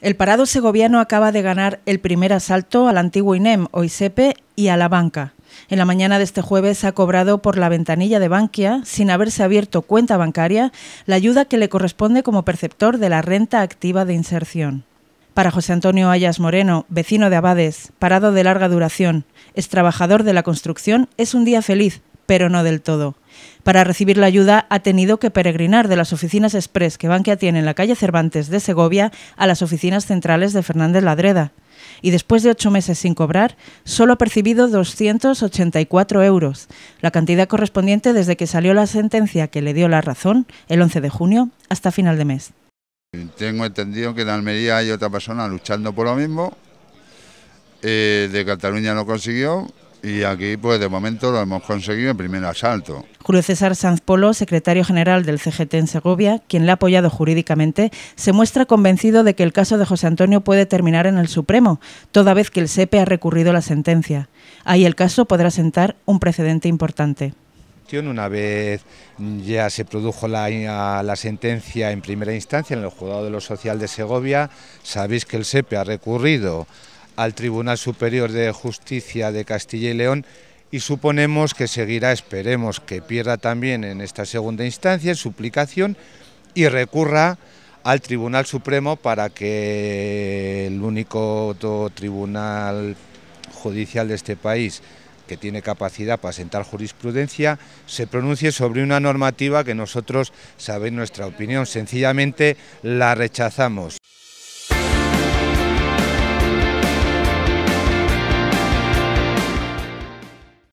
El parado segoviano acaba de ganar el primer asalto al antiguo INEM, o ISEPE y a la banca. En la mañana de este jueves ha cobrado por la ventanilla de Bankia, sin haberse abierto cuenta bancaria, la ayuda que le corresponde como perceptor de la renta activa de inserción. Para José Antonio Ayas Moreno, vecino de Abades, parado de larga duración, es trabajador de la construcción, es un día feliz, pero no del todo. Para recibir la ayuda ha tenido que peregrinar de las oficinas express que Bankia tiene en la calle Cervantes de Segovia a las oficinas centrales de Fernández Ladreda. Y después de ocho meses sin cobrar, solo ha percibido 284 euros, la cantidad correspondiente desde que salió la sentencia que le dio la razón el 11 de junio hasta final de mes. Tengo entendido que en Almería hay otra persona luchando por lo mismo. Eh, de Cataluña no consiguió y aquí pues de momento lo hemos conseguido en primer asalto. Julio César Sanz Polo, secretario general del CGT en Segovia, quien le ha apoyado jurídicamente, se muestra convencido de que el caso de José Antonio puede terminar en el Supremo, toda vez que el SEPE e ha recurrido la sentencia. Ahí el caso podrá sentar un precedente importante. Una vez ya se produjo la, sentencia en primera instancia en el Juzgado de lo Social de Segovia, sabéis que el SEPE e ha recurrido al Tribunal Superior de Justicia de Castilla y León y suponemos que seguirá, esperemos que pierda también en esta segunda instancia, en suplicación, y recurra al Tribunal Supremo para que el único tribunal judicial de este país que tiene capacidad para sentar jurisprudencia, se pronuncie sobre una normativa que nosotros, sabemos nuestra opinión, sencillamente la rechazamos.